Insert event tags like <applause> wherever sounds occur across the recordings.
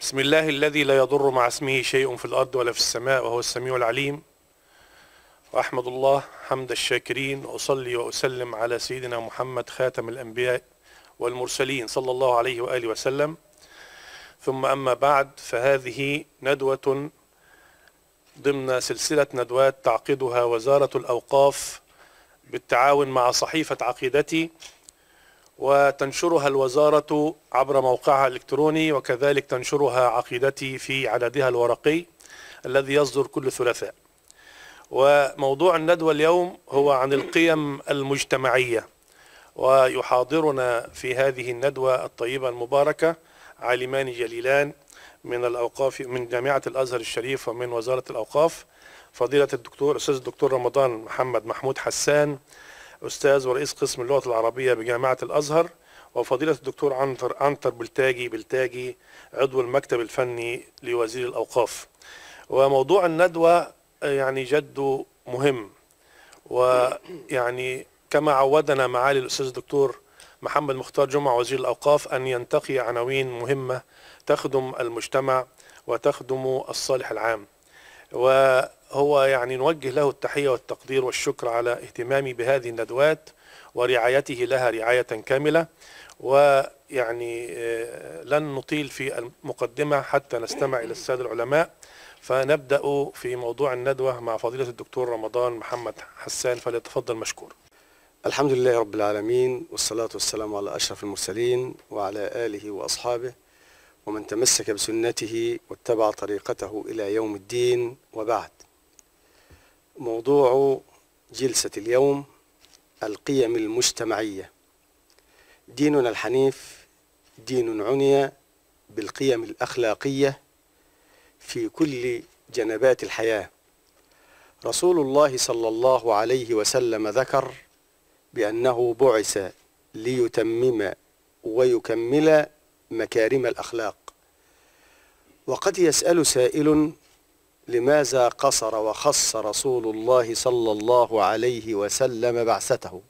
بسم الله الذي لا يضر مع اسمه شيء في الأرض ولا في السماء وهو السميع العليم وأحمد الله حمد الشاكرين وأصلي وأسلم على سيدنا محمد خاتم الأنبياء والمرسلين صلى الله عليه وآله وسلم ثم أما بعد فهذه ندوة ضمن سلسلة ندوات تعقدها وزارة الأوقاف بالتعاون مع صحيفة عقيدتي وتنشرها الوزارة عبر موقعها الإلكتروني وكذلك تنشرها عقيدتي في عددها الورقي الذي يصدر كل ثلاثاء وموضوع الندوة اليوم هو عن القيم المجتمعية ويحاضرنا في هذه الندوة الطيبة المباركة عالمان جليلان من الأوقاف من جامعة الأزهر الشريف ومن وزارة الأوقاف فضيلة الدكتور أستاذ الدكتور رمضان محمد محمود حسان أستاذ ورئيس قسم اللغة العربية بجامعة الأزهر وفضيلة الدكتور عنتر عنتر بلتاجي بلتاجي عضو المكتب الفني لوزير الأوقاف وموضوع الندوة آه، يعني جد مهم ويعني كما عودنا معالي الأستاذ الدكتور محمد مختار جمعة وزير الأوقاف أن ينتقي عناوين مهمة تخدم المجتمع وتخدم الصالح العام و هو يعني نوجه له التحية والتقدير والشكر على اهتمامي بهذه الندوات ورعايته لها رعاية كاملة ويعني آه، لن نطيل في المقدمة حتى نستمع إلى السادة العلماء فنبدأ في موضوع الندوة مع فضيلة الدكتور رمضان محمد حسان فليتفضل مشكور الحمد لله رب العالمين والصلاة والسلام على أشرف المرسلين وعلى آله وأصحابه ومن تمسك بسنته واتبع طريقته إلى يوم الدين وبعد موضوع جلسة اليوم القيم المجتمعية ديننا الحنيف دين عني بالقيم الأخلاقية في كل جنبات الحياة رسول الله صلى الله عليه وسلم ذكر بأنه بعث ليتمم ويكمل مكارم الأخلاق وقد يسأل سائل لماذا قصر وخص رسول الله صلى الله عليه وسلم بعثته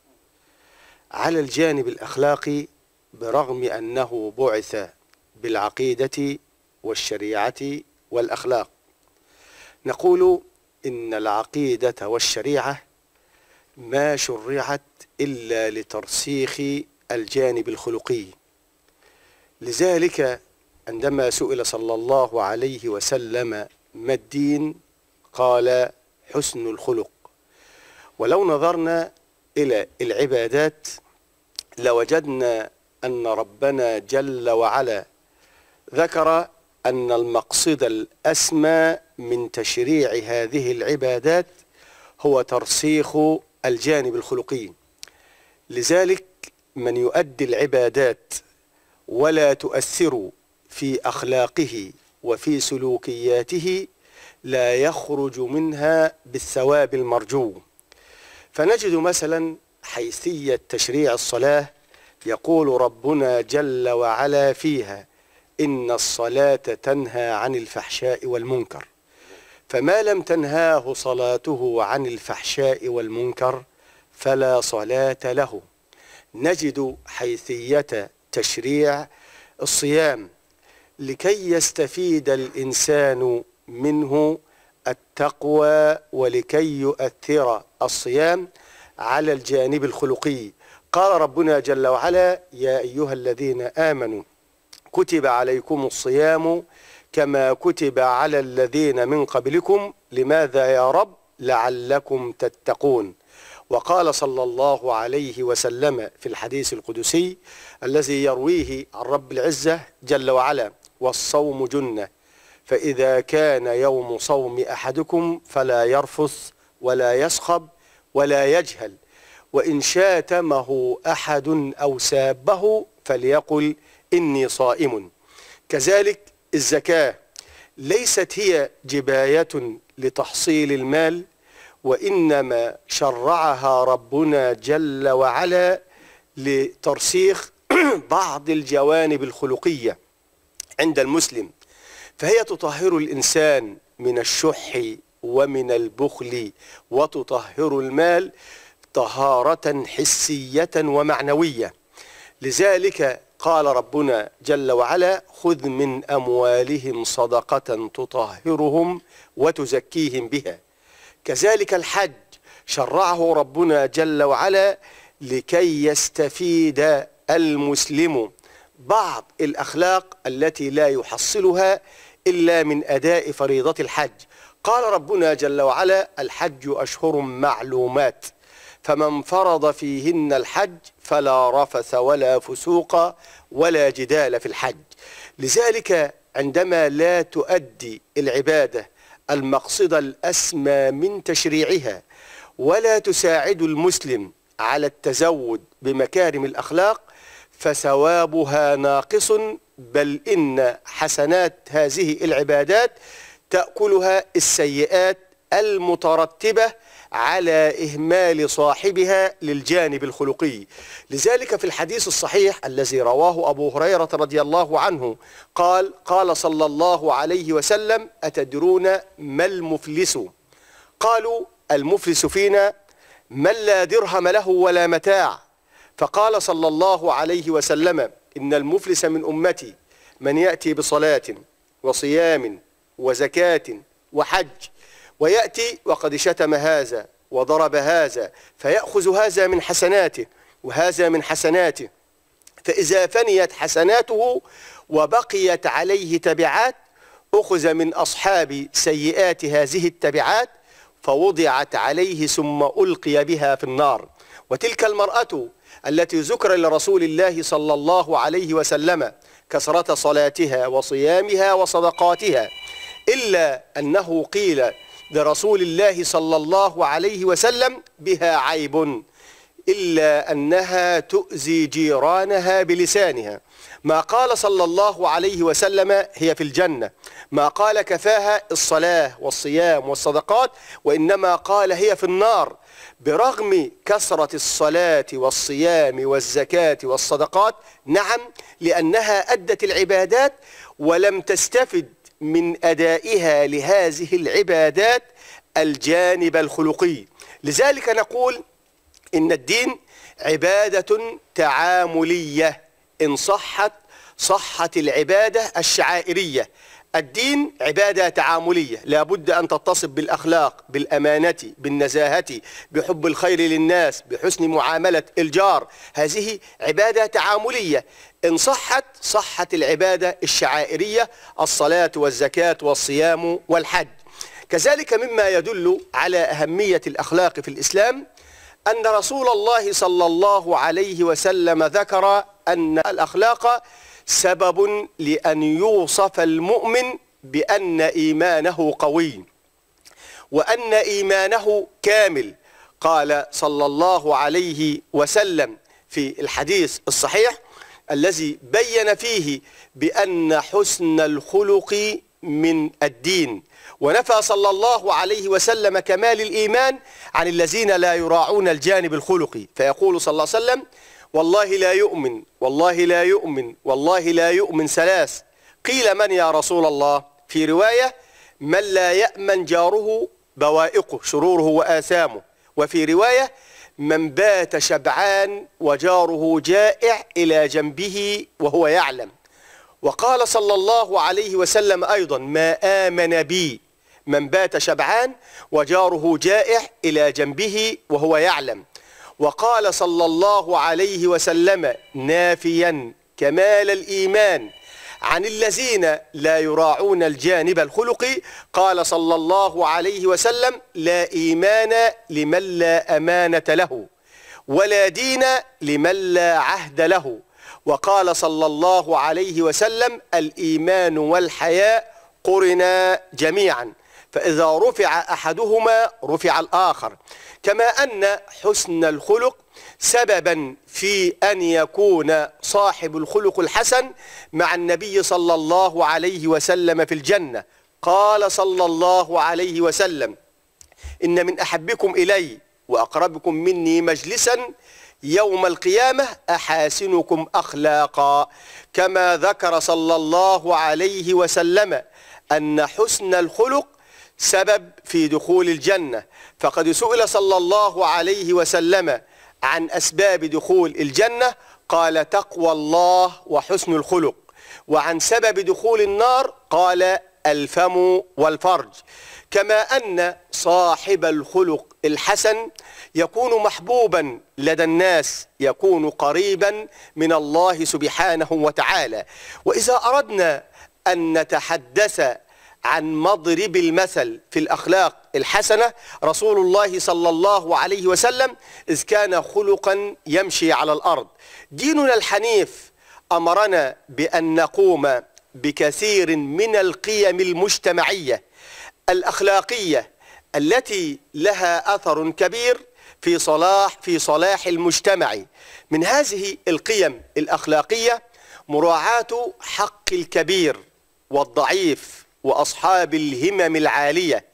على الجانب الأخلاقي برغم أنه بعث بالعقيدة والشريعة والأخلاق نقول إن العقيدة والشريعة ما شرعت إلا لترسيخ الجانب الخلقي لذلك عندما سئل صلى الله عليه وسلم ما الدين قال حسن الخلق ولو نظرنا إلى العبادات لوجدنا أن ربنا جل وعلا ذكر أن المقصد الأسمى من تشريع هذه العبادات هو ترسيخ الجانب الخلقي لذلك من يؤدي العبادات ولا تؤثر في أخلاقه وفي سلوكياته لا يخرج منها بالثواب المرجو فنجد مثلا حيثية تشريع الصلاة يقول ربنا جل وعلا فيها إن الصلاة تنهى عن الفحشاء والمنكر فما لم تنهاه صلاته عن الفحشاء والمنكر فلا صلاة له نجد حيثية تشريع الصيام لكي يستفيد الإنسان منه التقوى ولكي يؤثر الصيام على الجانب الخلقي قال ربنا جل وعلا يا أيها الذين آمنوا كتب عليكم الصيام كما كتب على الذين من قبلكم لماذا يا رب لعلكم تتقون وقال صلى الله عليه وسلم في الحديث القدسي الذي يرويه عن رب العزة جل وعلا والصوم جنة فإذا كان يوم صوم أحدكم فلا يرفث ولا يسخب ولا يجهل وإن شاتمه أحد أو سابه فليقل إني صائم كذلك الزكاة ليست هي جباية لتحصيل المال وإنما شرعها ربنا جل وعلا لترسيخ <clears throat> بعض الجوانب الخلقية عند المسلم فهي تطهر الإنسان من الشح ومن البخل وتطهر المال طهارة حسية ومعنوية لذلك قال ربنا جل وعلا خذ من أموالهم صدقة تطهرهم وتزكيهم بها كذلك الحج شرعه ربنا جل وعلا لكي يستفيد المسلم بعض الأخلاق التي لا يحصلها إلا من أداء فريضة الحج قال ربنا جل وعلا الحج أشهر معلومات فمن فرض فيهن الحج فلا رفث ولا فسوق ولا جدال في الحج لذلك عندما لا تؤدي العبادة المقصد الأسمى من تشريعها ولا تساعد المسلم على التزود بمكارم الأخلاق فثوابها ناقص بل إن حسنات هذه العبادات تأكلها السيئات المترتبة على إهمال صاحبها للجانب الخلقي لذلك في الحديث الصحيح الذي رواه أبو هريرة رضي الله عنه قال قال صلى الله عليه وسلم أتدرون ما المفلس قالوا المفلس فينا من لا درهم له ولا متاع فقال صلى الله عليه وسلم إن المفلس من أمتي من يأتي بصلاة وصيام وزكاة وحج ويأتي وقد شتم هذا وضرب هذا فيأخذ هذا من حسناته وهذا من حسناته فإذا فنيت حسناته وبقيت عليه تبعات أخذ من أصحاب سيئات هذه التبعات فوضعت عليه ثم ألقي بها في النار وتلك المرأة التي ذكر لرسول الله صلى الله عليه وسلم كثرة صلاتها وصيامها وصدقاتها إلا أنه قيل لرسول الله صلى الله عليه وسلم بها عيب إلا أنها تؤذي جيرانها بلسانها ما قال صلى الله عليه وسلم هي في الجنة ما قال كفاها الصلاة والصيام والصدقات وإنما قال هي في النار برغم كثرة الصلاة والصيام والزكاة والصدقات نعم لأنها أدت العبادات ولم تستفد من أدائها لهذه العبادات الجانب الخلقي لذلك نقول إن الدين عبادة تعاملية إن صحت صحت العبادة الشعائرية الدين عبادة تعاملية لا بد أن تتصف بالأخلاق بالأمانة بالنزاهة بحب الخير للناس بحسن معاملة الجار هذه عبادة تعاملية إن صحت صحت العبادة الشعائرية الصلاة والزكاة والصيام والحج كذلك مما يدل على أهمية الأخلاق في الإسلام أن رسول الله صلى الله عليه وسلم ذكر أن الأخلاق سبب لأن يوصف المؤمن بأن إيمانه قوي وأن إيمانه كامل قال صلى الله عليه وسلم في الحديث الصحيح الذي بين فيه بأن حسن الخلق من الدين ونفى صلى الله عليه وسلم كمال الإيمان عن الذين لا يراعون الجانب الخلقي فيقول صلى الله عليه وسلم والله لا يؤمن والله لا يؤمن والله لا يؤمن ثلاث قيل من يا رسول الله في رواية من لا يأمن جاره بوائقه شروره وآثامه وفي رواية من بات شبعان وجاره جائع إلى جنبه وهو يعلم وقال صلى الله عليه وسلم أيضا ما آمن بي من بات شبعان وجاره جائع إلى جنبه وهو يعلم وقال صلى الله عليه وسلم نافيا كمال الإيمان عن الذين لا يراعون الجانب الخلقي قال صلى الله عليه وسلم لا إيمان لمن لا أمانة له ولا دين لمن لا عهد له وقال صلى الله عليه وسلم الإيمان والحياء قرنا جميعا فإذا رفع أحدهما رفع الآخر كما أن حسن الخلق سببا في أن يكون صاحب الخلق الحسن مع النبي صلى الله عليه وسلم في الجنة قال صلى الله عليه وسلم إن من أحبكم إلي وأقربكم مني مجلسا يوم القيامة أحاسنكم أخلاقا كما ذكر صلى الله عليه وسلم أن حسن الخلق سبب في دخول الجنة فقد سئل صلى الله عليه وسلم عن أسباب دخول الجنة قال تقوى الله وحسن الخلق وعن سبب دخول النار قال الفم والفرج كما أن صاحب الخلق الحسن يكون محبوبا لدى الناس يكون قريبا من الله سبحانه وتعالى وإذا أردنا أن نتحدث عن مضرب المثل في الأخلاق الحسنة رسول الله صلى الله عليه وسلم إذ كان خلقا يمشي على الأرض ديننا الحنيف أمرنا بأن نقوم بكثير من القيم المجتمعية الأخلاقية التي لها أثر كبير في صلاح في صلاح المجتمع من هذه القيم الأخلاقية مراعاة حق الكبير والضعيف وأصحاب الهمم العالية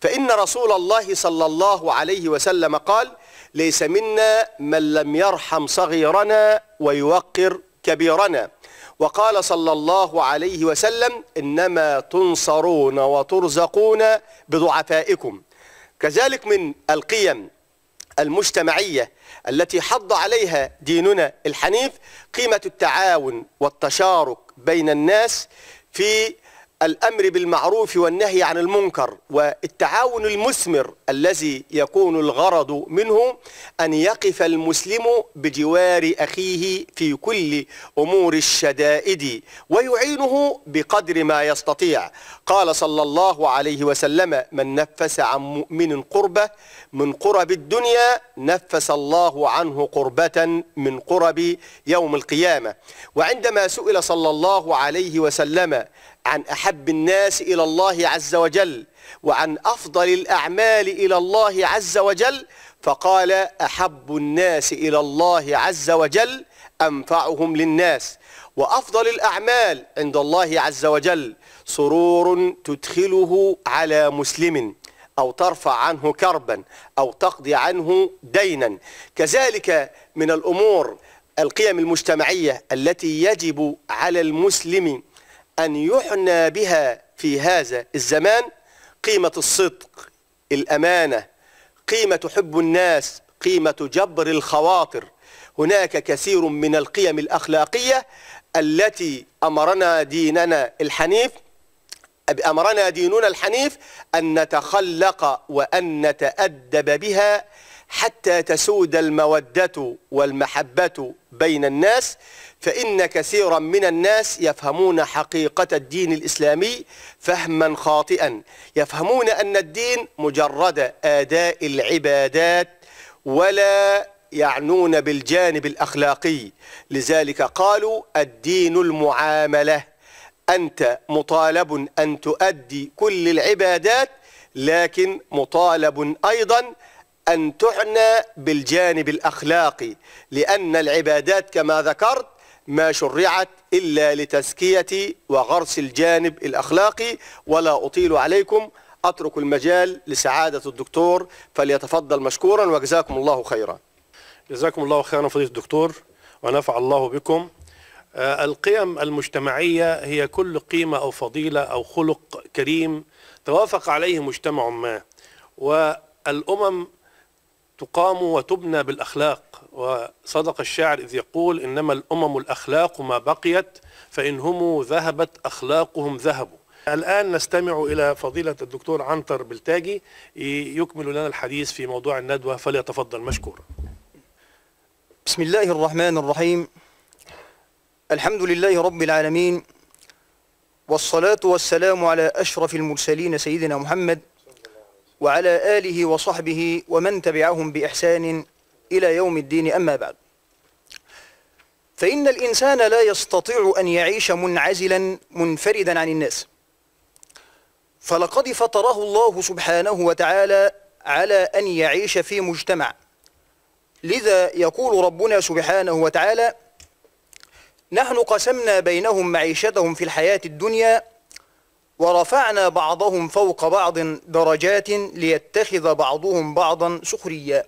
فإن رسول الله صلى الله عليه وسلم قال ليس منا من لم يرحم صغيرنا ويوقر كبيرنا وقال صلى الله عليه وسلم إنما تنصرون وترزقون بضعفائكم كذلك من القيم المجتمعية التي حض عليها ديننا الحنيف قيمة التعاون والتشارك بين الناس في الأمر بالمعروف والنهي عن المنكر والتعاون المثمر الذي يكون الغرض منه أن يقف المسلم بجوار أخيه في كل أمور الشدائد ويعينه بقدر ما يستطيع قال صلى الله عليه وسلم من نفس عن مؤمن قربة من قرب الدنيا نفس الله عنه قربة من قرب يوم القيامة وعندما سئل صلى الله عليه وسلم عن أحب الناس إلى الله عز وجل وعن أفضل الأعمال إلى الله عز وجل فقال أحب الناس إلى الله عز وجل أنفعهم للناس وأفضل الأعمال عند الله عز وجل سرور تدخله على مسلم أو ترفع عنه كربا أو تقضي عنه دينا كذلك من الأمور القيم المجتمعية التي يجب على المسلم أن يحنى بها في هذا الزمان قيمة الصدق الأمانة قيمة حب الناس قيمة جبر الخواطر هناك كثير من القيم الأخلاقية التي أمرنا ديننا الحنيف أمرنا ديننا الحنيف أن نتخلق وأن نتأدب بها حتى تسود المودة والمحبة بين الناس فإن كثيرا من الناس يفهمون حقيقة الدين الإسلامي فهما خاطئا يفهمون أن الدين مجرد آداء العبادات ولا يعنون بالجانب الأخلاقي لذلك قالوا الدين المعاملة أنت مطالب أن تؤدي كل العبادات لكن مطالب أيضا أن تعنى بالجانب الأخلاقي لأن العبادات كما ذكرت ما شرعت إلا لتزكية وغرس الجانب الأخلاقي ولا أطيل عليكم أترك المجال لسعادة الدكتور فليتفضل مشكورا وجزاكم الله خيرا جزاكم الله خيرا فضيلة الدكتور ونفع الله بكم آه، القيم المجتمعية هي كل قيمة أو فضيلة أو خلق كريم توافق عليه مجتمع ما والأمم تقام وتبنى بالأخلاق وصدق الشاعر إذ يقول إنما الأمم الأخلاق ما بقيت فإن هم ذهبت أخلاقهم ذهبوا الآن نستمع إلى فضيلة الدكتور عنتر بلتاجي يكمل لنا الحديث في موضوع الندوة فليتفضل مشكور بسم الله الرحمن الرحيم الحمد لله رب العالمين والصلاة والسلام على أشرف المرسلين سيدنا محمد وعلى آله وصحبه ومن تبعهم بإحسان إلى يوم الدين أما بعد فإن الإنسان لا يستطيع أن يعيش منعزلا منفردا عن الناس فلقد فطره الله سبحانه وتعالى على أن يعيش في مجتمع لذا يقول ربنا سبحانه وتعالى نحن قسمنا بينهم معيشتهم في الحياة الدنيا ورفعنا بعضهم فوق بعض درجات ليتخذ بعضهم بعضا سخريا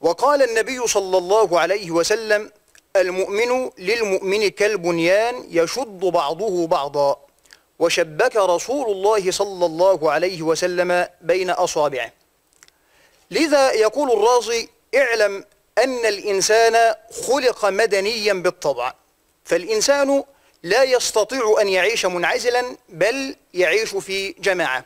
وقال النبي صلى الله عليه وسلم المؤمن للمؤمن كالبنيان يشد بعضه بعضا وشبك رسول الله صلى الله عليه وسلم بين أصابعه لذا يقول الرازي اعلم أن الإنسان خلق مدنيا بالطبع فالإنسان لا يستطيع أن يعيش منعزلا بل يعيش في جماعة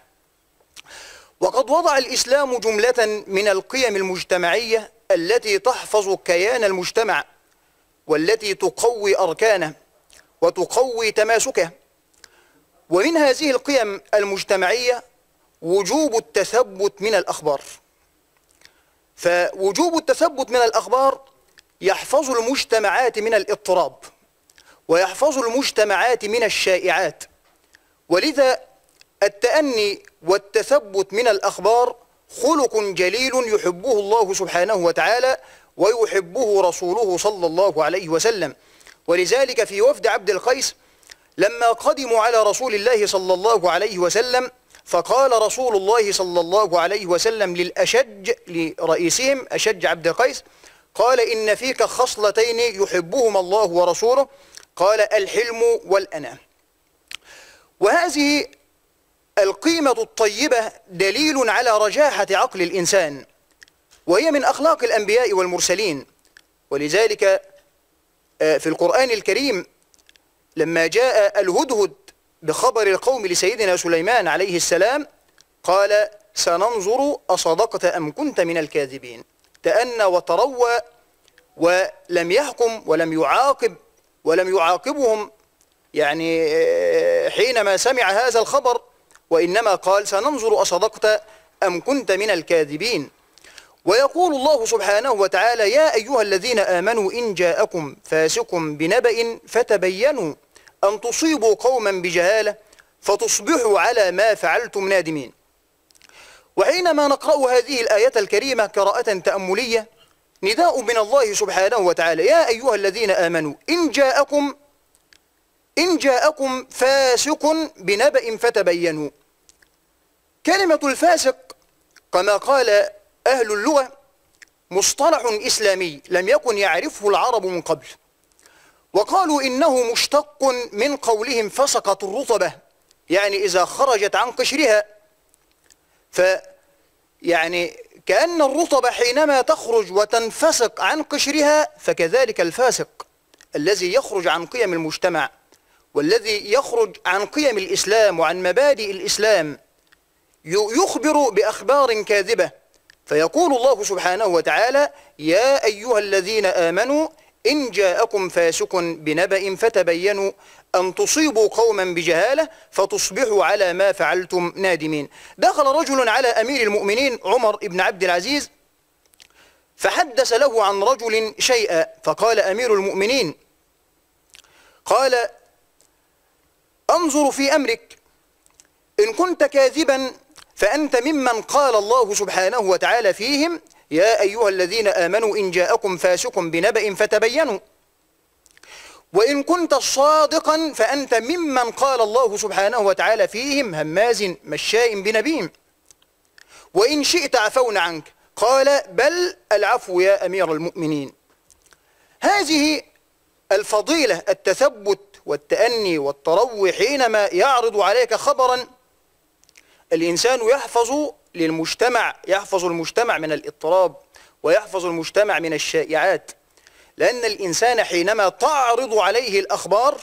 وقد وضع الإسلام جملة من القيم المجتمعية التي تحفظ كيان المجتمع والتي تقوي أركانه وتقوي تماسكه ومن هذه القيم المجتمعية وجوب التثبت من الأخبار فوجوب التثبت من الأخبار يحفظ المجتمعات من الاضطراب ويحفظ المجتمعات من الشائعات ولذا التأني والتثبت من الأخبار خلق جليل يحبه الله سبحانه وتعالى ويحبه رسوله صلى الله عليه وسلم ولذلك في وفد عبد القيس لما قدموا على رسول الله صلى الله عليه وسلم فقال رسول الله صلى الله عليه وسلم للأشج لرئيسهم أشج عبد القيس قال إن فيك خصلتين يحبهما الله ورسوله قال الحلم والأنام وهذه القيمة الطيبة دليل على رجاحة عقل الإنسان وهي من أخلاق الأنبياء والمرسلين ولذلك آه، في القرآن الكريم لما جاء الهدهد بخبر القوم لسيدنا سليمان عليه السلام قال سننظر أصدقت أم كنت من الكاذبين تأنى وتروى ولم يحكم ولم يعاقب ولم يعاقبهم يعني آه، حينما سمع هذا الخبر وإنما قال سننظر أصدقت أم كنت من الكاذبين ويقول الله سبحانه وتعالى يا أيها الذين آمنوا إن جاءكم فاسق بنبأ فتبينوا أن تصيبوا قوما بجهالة فتصبحوا على ما فعلتم نادمين وحينما نقرأ هذه الآية الكريمة قراءة تأملية نداء من الله سبحانه وتعالى يا أيها الذين آمنوا إن جاءكم إن جاءكم فاسق بنبأ فتبينوا كلمة الفاسق كما قال أهل اللغة مصطلح إسلامي لم يكن يعرفه العرب من قبل وقالوا إنه مشتق من قولهم فسقت الرطبة يعني إذا خرجت عن قشرها ف يعني كأن الرطبة حينما تخرج وتنفسق عن قشرها فكذلك الفاسق الذي يخرج عن قيم المجتمع والذي يخرج عن قيم الإسلام وعن مبادئ الإسلام يخبر بأخبار كاذبة فيقول الله سبحانه وتعالى يا أيها الذين آمنوا إن جاءكم فاسق بنبأ فتبينوا أن تصيبوا قوما بجهالة فتصبحوا على ما فعلتم نادمين دخل رجل على أمير المؤمنين عمر بن عبد العزيز فحدث له عن رجل شيئا فقال أمير المؤمنين قال أنظر في أمرك إن كنت كاذبا فأنت ممن قال الله سبحانه وتعالى فيهم يا أيها الذين آمنوا إن جاءكم فاسق بنبأ فتبينوا وإن كنت صادقا فأنت ممن قال الله سبحانه وتعالى فيهم هماز مشاء بنبيم وإن شئت عفونا عنك قال بل العفو يا أمير المؤمنين هذه الفضيلة التثبت والتأني والتروي حينما يعرض عليك خبرا الإنسان يحفظ للمجتمع يحفظ المجتمع من الاضطراب ويحفظ المجتمع من الشائعات لأن الإنسان حينما تعرض عليه الأخبار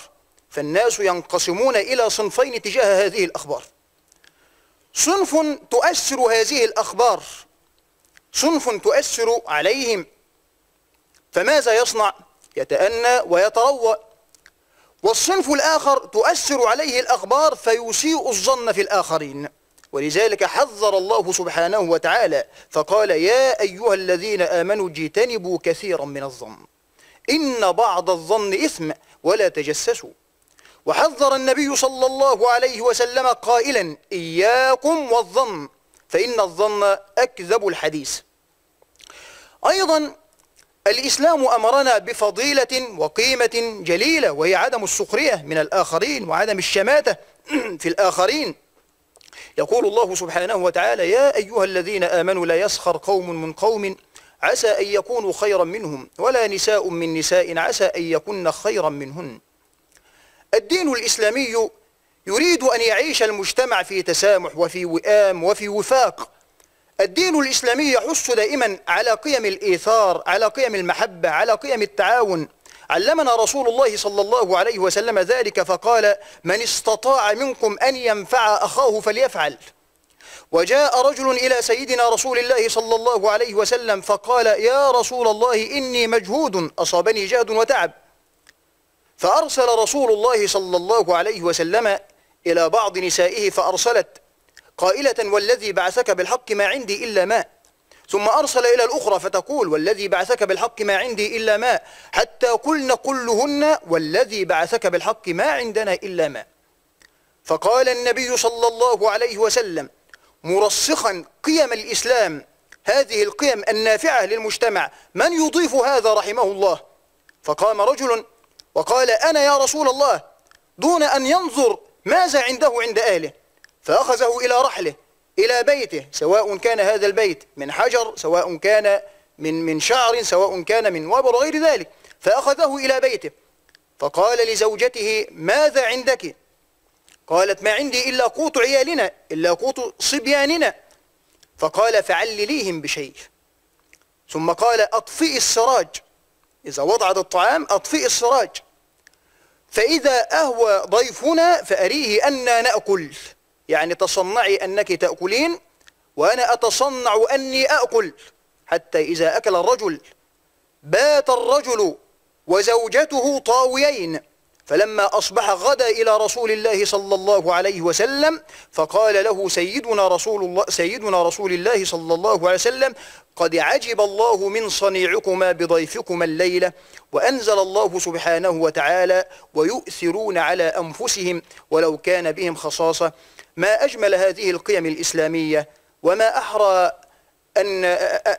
فالناس ينقسمون إلى صنفين تجاه هذه الأخبار صنف تؤثر هذه الأخبار صنف تؤثر عليهم فماذا يصنع؟ يتأنى ويتروى والصنف الآخر تؤثر عليه الأخبار فيسيء الظن في الآخرين ولذلك حذر الله سبحانه وتعالى فقال يا أيها الذين آمنوا اجتنبوا كثيرا من الظن إن بعض الظن إثم ولا تجسسوا وحذر النبي صلى الله عليه وسلم قائلا إياكم والظن فإن الظن أكذب الحديث أيضا الإسلام أمرنا بفضيلة وقيمة جليلة وهي عدم السخرية من الآخرين وعدم الشماتة <clears throat> في الآخرين يقول الله سبحانه وتعالى يا أيها الذين آمنوا لا يسخر قوم من قوم عسى أن يكونوا خيرا منهم ولا نساء من نساء عسى أن يكن خيرا منهن الدين الإسلامي يريد أن يعيش المجتمع في تسامح وفي وئام وفي وفاق الدين الإسلامي يحث دائما على قيم الإيثار على قيم المحبة على قيم التعاون علمنا رسول الله صلى الله عليه وسلم ذلك فقال من استطاع منكم أن ينفع أخاه فليفعل وجاء رجل إلى سيدنا رسول الله صلى الله عليه وسلم فقال يا رسول الله إني مجهود أصابني جهد وتعب فأرسل رسول الله صلى الله عليه وسلم إلى بعض نسائه فأرسلت قائلة والذي بعثك بالحق ما عندي إلا ماء ثم أرسل إلى الأخرى فتقول والذي بعثك بالحق ما عندي إلا ما حتى قلن كلهن والذي بعثك بالحق ما عندنا إلا ما فقال النبي صلى الله عليه وسلم مرسخا قيم الإسلام هذه القيم النافعة للمجتمع من يضيف هذا رحمه الله فقام رجل وقال أنا يا رسول الله دون أن ينظر ماذا عنده عند آله فأخذه إلى رحله إلى بيته سواء كان هذا البيت من حجر سواء كان من من شعر سواء كان من وبر غير ذلك فأخذه إلى بيته فقال لزوجته ماذا عندك قالت ما عندي إلا قوت عيالنا إلا قوت صبياننا فقال فعلليهم بشيء ثم قال أطفئ السراج إذا وضعت الطعام أطفئ السراج فإذا أهوى ضيفنا فأريه أنا نأكل يعني تصنعي أنك تأكلين وأنا أتصنع أني أأكل حتى إذا أكل الرجل بات الرجل وزوجته طاويين فلما أصبح غدا إلى رسول الله صلى الله عليه وسلم فقال له سيدنا رسول الله سيدنا رسول الله صلى الله عليه وسلم قد عجب الله من صنيعكما بضيفكما الليلة وأنزل الله سبحانه وتعالى ويؤثرون على أنفسهم ولو كان بهم خصاصة ما أجمل هذه القيم الإسلامية وما أحرى أن,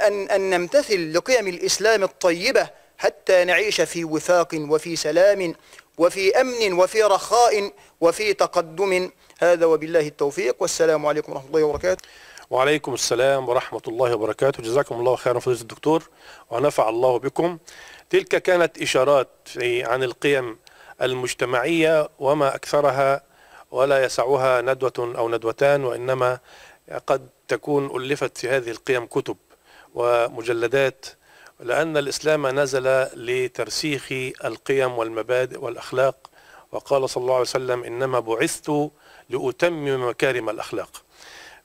أن, أن نمتثل لقيم الإسلام الطيبة حتى نعيش في وفاق وفي سلام وفي أمن وفي رخاء وفي تقدم هذا وبالله التوفيق والسلام عليكم ورحمة الله وبركاته وعليكم السلام ورحمة الله وبركاته جزاكم الله خيرا فضيلة الدكتور ونفع الله بكم تلك كانت إشارات عن القيم المجتمعية وما أكثرها ولا يسعها ندوة أو ندوتان وإنما قد تكون ألفت في هذه القيم كتب ومجلدات لأن الإسلام نزل لترسيخ القيم والمبادئ والأخلاق وقال صلى الله عليه وسلم إنما بعثت لأتمم مكارم الأخلاق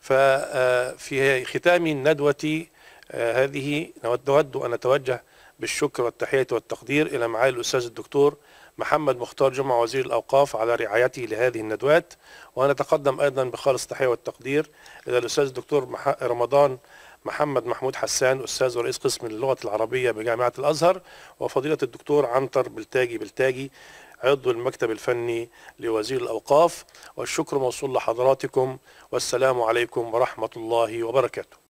ففي آه، ختام الندوة آه، هذه نود أن نتوجه بالشكر والتحية والتقدير إلى معالي الأستاذ الدكتور محمد مختار جمعة وزير الأوقاف على رعايته لهذه الندوات ونتقدم أيضا بخالص التحية والتقدير إلى الأستاذ الدكتور رمضان محمد محمود حسان أستاذ ورئيس قسم اللغة العربية بجامعة الأزهر وفضيلة الدكتور عنتر بلتاجي بلتاجي عضو المكتب الفني لوزير الأوقاف والشكر موصول لحضراتكم والسلام عليكم ورحمة الله وبركاته